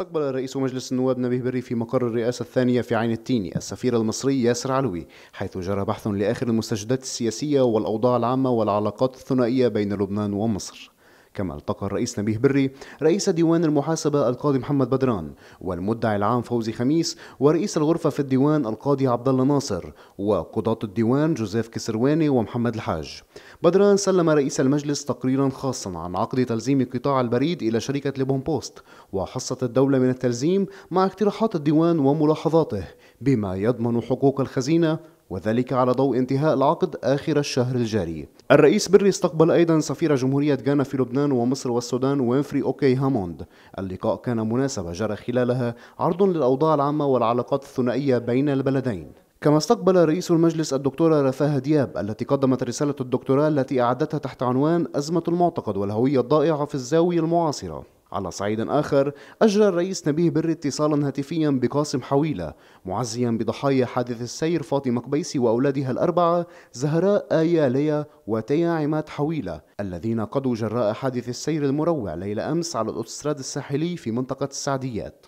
استقبل رئيس مجلس النواب نبيه بري في مقر الرئاسة الثانية في عين التيني السفير المصري ياسر علوي حيث جرى بحث لآخر المستجدات السياسية والأوضاع العامة والعلاقات الثنائية بين لبنان ومصر كما التقى الرئيس نبيه بري رئيس ديوان المحاسبة القاضي محمد بدران والمدعي العام فوزي خميس ورئيس الغرفة في الديوان القاضي عبد الله ناصر وقضاة الديوان جوزيف كسرواني ومحمد الحاج بدران سلم رئيس المجلس تقريرا خاصا عن عقد تلزيم قطاع البريد إلى شركة ليبون بوست وحصة الدولة من التلزيم مع اقتراحات الديوان وملاحظاته بما يضمن حقوق الخزينة وذلك على ضوء انتهاء العقد آخر الشهر الجاري الرئيس بري استقبل أيضا سفير جمهورية غانا في لبنان ومصر والسودان وينفري أوكي هاموند اللقاء كان مناسبة جرى خلالها عرض للأوضاع العامة والعلاقات الثنائية بين البلدين كما استقبل رئيس المجلس الدكتورة رفاه دياب التي قدمت رسالة الدكتوراه التي أعدتها تحت عنوان أزمة المعتقد والهوية الضائعة في الزاوية المعاصرة على صعيد آخر أجرى الرئيس نبيه بري اتصالا هاتفيا بقاسم حويلة معزيا بضحايا حادث السير فاطمة قبيسي وأولادها الأربعة زهراء آيا ليا وتيا عماد حويلة الذين قضوا جراء حادث السير المروع ليلة أمس على الأوتوستراد الساحلي في منطقة السعديات